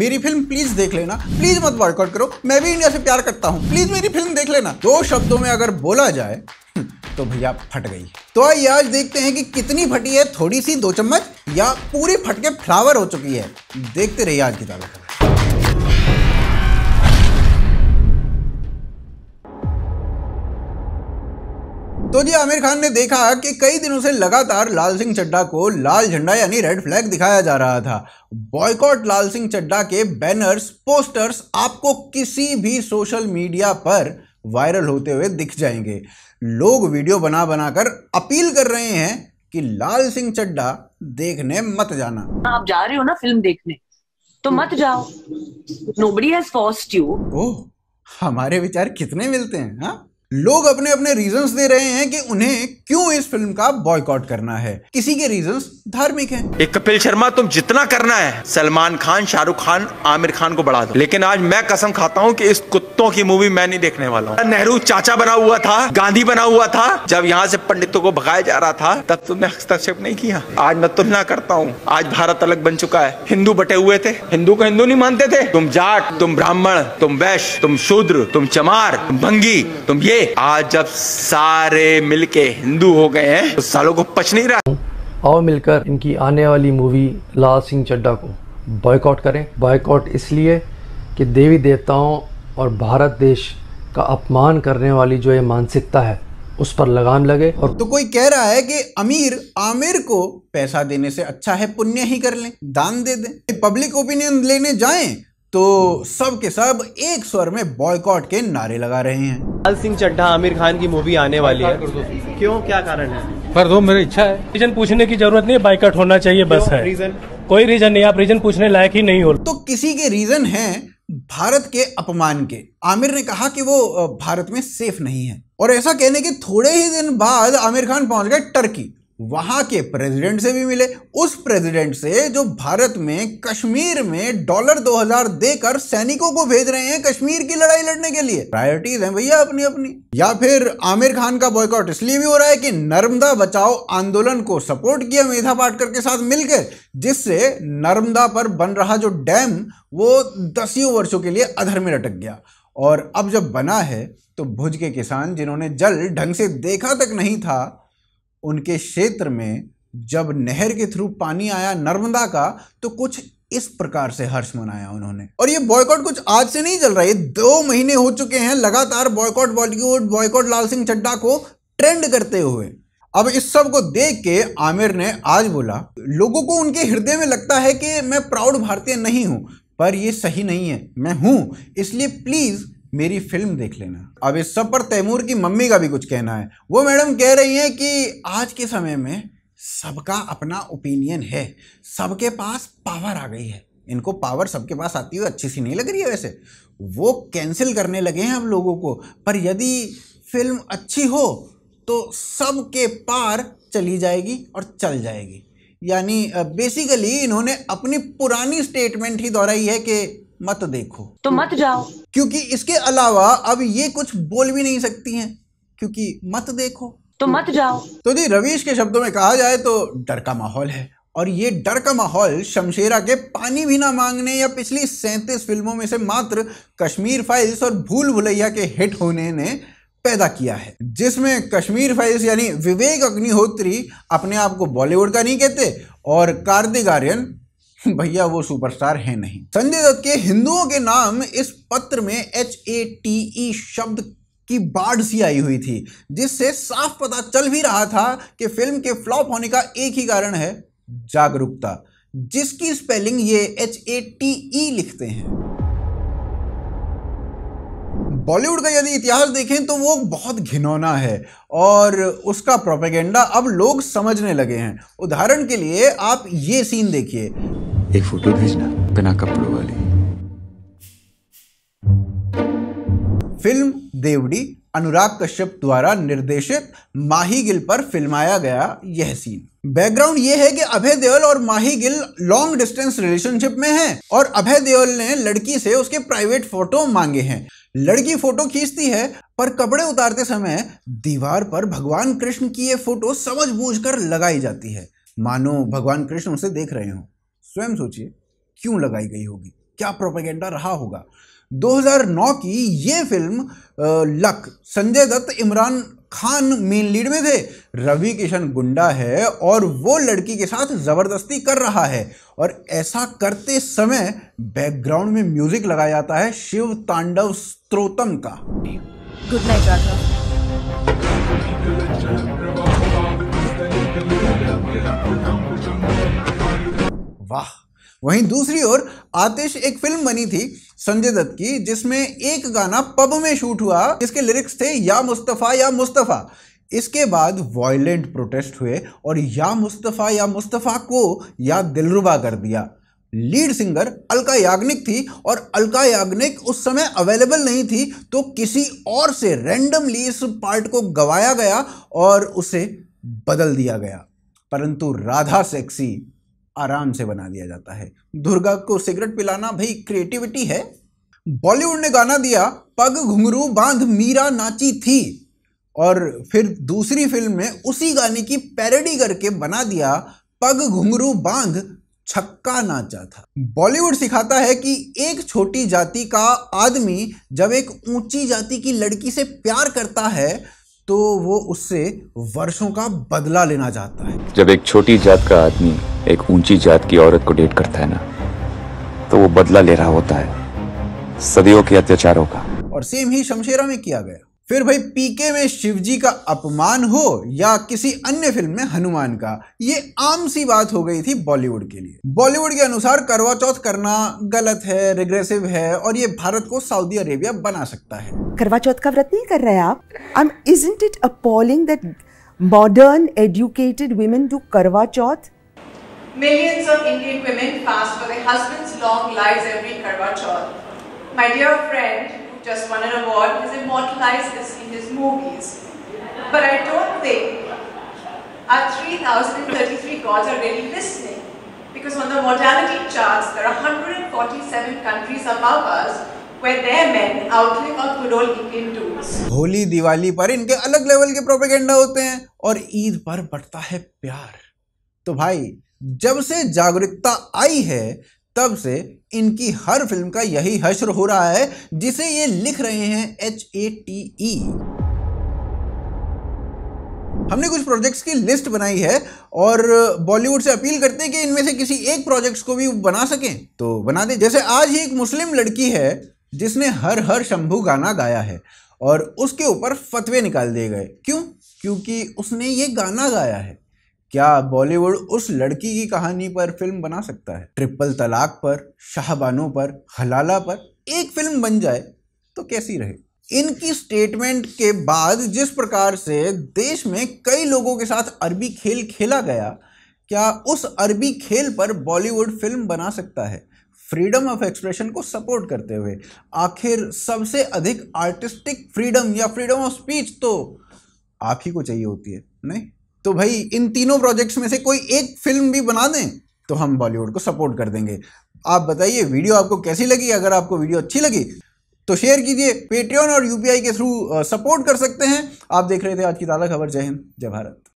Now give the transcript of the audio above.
मेरी film please देख लेना प्लीज मत बॉयकॉट करो मैं भी इंडिया से प्यार करता हूँ प्लीज मेरी फिल्म देख लेना दो शब्दों में अगर बोला जाए हम्म, तो भैया फट गई तो आइए आज देखते हैं कि कितनी फटी है थोड़ी सी दो चम्मच या पूरी फटके फ्लावर हो चुकी है देखते रहिए आज की तारीख तो जी आमिर खान ने देखा कि कई दिनों से लगातार लाल सिंह चड्डा को लाल झंडा यानी रेड फ्लैग दिखाया जा रहा था बॉयकॉट लाल सिंह चड्डा के बैनर्स पोस्टर्स आपको किसी भी सोशल मीडिया पर वायरल होते हुए दिख जाएंगे लोग वीडियो बना बनाकर अपील कर रहे हैं कि लाल सिंह चड्डा देखने मत जाना आप जा रहे हो ना फिल्म देखने तो मत जाओ nobody has forced you oh हमारे विचार कितने मिलते हैं हा? लोग अपने अपने रीजंस दे रहे हैं कि उन्हें क्यों इस फिल्म का बॉयकॉट करना है किसी के रीजंस धार्मिक हैं। एक कपिल शर्मा तुम जितना करना है सलमान खान शाहरुख खान आमिर खान को बढ़ा दो लेकिन आज मैं कसम खाता हूँ कि इस कुत्तों की मूवी मैं नहीं देखने वाला हूँ नेहरू चाचा बना हुआ था गांधी बना हुआ था जब यहाँ से पंडितों को भगाया जा रहा था तब तुमने हस्तक्षेप नहीं किया आज मैं तुलना करता हूँ आज भारत अलग बन चुका है हिंदू बटे हुए थे हिंदू को हिंदू नहीं मानते थे तुम जाट तुम ब्राह्मण तुम वैश्य तुम शूद्र तुम चमार तुम भंगी तुम ये आज जब सारे मिलके हिंदू हो गए हैं तो सालों को पच नहीं रहा और मिलकर इनकी आने वाली मूवी लाल सिंह चड्डा को बॉयकॉट करें बॉयकॉट इसलिए कि देवी देवताओं और भारत देश का अपमान करने वाली जो ये मानसिकता है उस पर लगाम लगे और तो कोई कह रहा है कि अमीर आमिर को पैसा देने से अच्छा है पुण्य ही कर लें दान दे दें पब्लिक ओपिनियन लेने जाएं तो सब के सब एक स्वर में बॉयकॉट के नारे लगा रहे हैं लाल सिंह चड्ढा आमिर खान की मूवी आने वाली है क्यों क्या कारण है पर दो तो मेरी इच्छा है रीजन पूछने की जरूरत नहीं है बाइकआउट होना चाहिए बस है रीजन कोई रीजन नहीं आप रीजन पूछने लायक ही नहीं हो तो किसी के रीजन है भारत के अपमान के आमिर ने कहा कि वो भारत में सेफ नहीं है और ऐसा कहने के थोड़े ही दिन बाद आमिर खान पहुंच गए टर्की वहाँ के प्रेसिडेंट से भी मिले उस प्रेसिडेंट से जो भारत में कश्मीर में डॉलर 2000 देकर सैनिकों को भेज रहे हैं कश्मीर की लड़ाई लड़ने के लिए प्रायोरिटीज हैं भैया अपनी अपनी या फिर आमिर खान का बॉयकॉट इसलिए भी हो रहा है कि नर्मदा बचाओ आंदोलन को सपोर्ट किया मेधा पाटकर के साथ मिलकर जिससे नर्मदा पर बन रहा जो डैम वो दसियों वर्षों के लिए अधर में लटक गया और अब जब बना है तो भुज के किसान जिन्होंने जल ढंग से देखा तक नहीं था उनके क्षेत्र में जब नहर के थ्रू पानी आया नर्मदा का तो कुछ इस प्रकार से हर्ष मनाया उन्होंने और ये बॉयकॉट कुछ आज से नहीं चल रहा है दो महीने हो चुके हैं लगातार boycott Bollywood boycott Lal Singh Chaddha को ट्रेंड करते हुए अब इस सब को देख के आमिर ने आज बोला लोगों को उनके हृदय में लगता है कि मैं प्राउड भारतीय नहीं हूं पर यह सही नहीं है मैं हूं इसलिए प्लीज मेरी फिल्म देख लेना अब इस सब पर तैमूर की मम्मी का भी कुछ कहना है वो मैडम कह रही हैं कि आज के समय में सबका अपना ओपिनियन है सबके पास पावर आ गई है इनको पावर सबके पास आती हुई अच्छी सी नहीं लग रही है वैसे वो कैंसिल करने लगे हैं हम लोगों को पर यदि फिल्म अच्छी हो तो सबके पार चली जाएगी और चल जाएगी यानी बेसिकली इन्होंने अपनी पुरानी स्टेटमेंट ही दोहराई है कि मत देखो तो मत जाओ क्योंकि इसके अलावा अब ये कुछ बोल भी नहीं सकती हैं क्योंकि मत देखो तो मत जाओ तो जी रवीश के शब्दों में कहा जाए तो डर का माहौल है और ये डर का माहौल शमशेरा के पानी भी ना मांगने या पिछली सैंतीस फिल्मों में से मात्र कश्मीर फाइल्स और भूल भुलैया के हिट होने ने पैदा किया है जिसमें कश्मीर फाइल्स यानी विवेक अग्निहोत्री अपने आप को बॉलीवुड का नहीं कहते और कार्तिक आर्यन भैया वो सुपरस्टार है नहीं संजय दत्त के हिंदुओं के नाम इस पत्र में एच ए टी ई शब्द की बाढ़ सी आई हुई थी जिससे साफ पता चल भी रहा था कि फिल्म के फ्लॉप होने का एक ही कारण है जागरूकता जिसकी स्पेलिंग ये एच ए टी ई लिखते हैं बॉलीवुड का यदि इतिहास देखें तो वो बहुत घिनौना है और उसका प्रोपेगेंडा अब लोग समझने लगे हैं उदाहरण के लिए आप ये सीन देखिए एक फोटो भेजना बिना कपड़ों वाली फिल्म देवड़ी अनुराग कश्यप द्वारा निर्देशित माही गिल पर फिल्माया गया यह सीन बैकग्राउंड ये है कि अभय देओल और Mahi Gill long distance relationship में हैं और अभय देओल ने लड़की से उसके प्राइवेट फोटो मांगे हैं लड़की फोटो खींचती है पर कपड़े उतारते समय दीवार पर भगवान कृष्ण की ये फोटो समझबूझकर लगाई जाती है मानो भगवान कृष्ण उसे देख रहे हों स्वयं सोचिए क्यों लगाई गई होगी क्या प्रोपेगेंडा रहा होगा 2009 की ये film Luck Sanjay Dutt Imran Khan main lead में थे रवि किशन गुंडा है और वो लड़की के साथ ज़बरदस्ती कर रहा है और ऐसा करते समय बैकग्राउंड में म्यूजिक लगाया जाता है शिव तांडव स्त्रोतम का good night Raghav Thank you. वाह वहीं दूसरी ओर आतिश एक फिल्म बनी थी संजय दत्त की जिसमें एक गाना पब में शूट हुआ जिसके लिरिक्स थे या मुस्तफ़ा या मुस्तफ़ा इसके बाद वायलेंट प्रोटेस्ट हुए और या मुस्तफ़ा या मुस्तफ़ा को या दिलरुबा कर दिया लीड सिंगर अलका याग्निक थी और अलका याग्निक उस समय अवेलेबल नहीं थी तो किसी और से रैंडमली इस पार्ट को गवाया गया और उसे बदल दिया गया परंतु राधा सेक्सी आराम से बना दिया जाता है दुर्गा को सिगरेट पिलाना भाई क्रिएटिविटी है बॉलीवुड ने गाना दिया पग घुंघरू बांध मीरा नाची थी और फिर दूसरी फिल्म में उसी गाने की पैरडी करके बना दिया पग घुंघरू बांध छक्का नाचा था बॉलीवुड सिखाता है कि एक छोटी जाति का आदमी जब एक ऊंची जाति की लड़की से प्यार करता है तो वो उससे वर्षों का बदला लेना चाहता है जब एक छोटी जात का आदमी एक ऊंची जात की औरत को डेट करता है ना तो वो बदला ले रहा होता है सदियों के अत्याचारों का और सेम ही शमशेरा में किया गया फिर भाई पीके में शिवजी का अपमान हो या किसी अन्य फिल्म में हनुमान का ये आम सी बात हो गई थी बॉलीवुड के लिए बॉलीवुड के अनुसार करवा चौथ करना गलत है रिग्रेसिव है और ये भारत को सऊदी अरेबिया बना सकता है करवा चौथ का व्रत नहीं कर रहे आप I is it appalling that modern educated women to Karva Chauth Millions of Indian women fast for their husbands' long lives every Karwa Chauth. My dear friend, who just won an award, has immortalized this in his movies. But I don't think our 3,033 gods are really listening. Because on the mortality charts, there are 147 countries above us Holi Diwali पर इनके अलग level के propaganda होते हैं और ईद पर बढ़ता है प्यार तो भाई जब से जागरूकता आई है तब से इनकी हर फिल्म का यही हश्र हो रहा है जिसे ये लिख रहे हैं एच ए टी ई हमने कुछ प्रोजेक्ट्स की लिस्ट बनाई है और बॉलीवुड से अपील करते हैं कि इनमें से किसी एक प्रोजेक्ट्स को भी बना सकें तो बना दें जैसे आज ही एक मुस्लिम लड़की है जिसने हर हर शंभू गाना गाया है और उसके ऊपर फतवे निकाल दिए गए क्यों क्योंकि उसने ये गाना गाया है क्या बॉलीवुड उस लड़की की कहानी पर फिल्म बना सकता है ट्रिपल तलाक पर शाहबानों पर हलाला पर एक फिल्म बन जाए तो कैसी रहे इनकी स्टेटमेंट के बाद जिस प्रकार से देश में कई लोगों के साथ अरबी खेल खेला गया क्या उस अरबी खेल पर बॉलीवुड फिल्म बना सकता है फ्रीडम ऑफ एक्सप्रेशन को सपोर्ट करते हुए आखिर सबसे अधिक आर्टिस्टिक फ्रीडम या फ्रीडम ऑफ स्पीच तो आप ही को चाहिए होती है नहीं तो भाई इन तीनों प्रोजेक्ट्स में से कोई एक फिल्म भी बना दें तो हम बॉलीवुड को सपोर्ट कर देंगे आप बताइए वीडियो आपको कैसी लगी अगर आपको वीडियो अच्छी लगी तो शेयर कीजिए पेट्रियन और यूपीआई के थ्रू सपोर्ट कर सकते हैं आप देख रहे थे आज की ताज़ा खबर जय हिंद जय भारत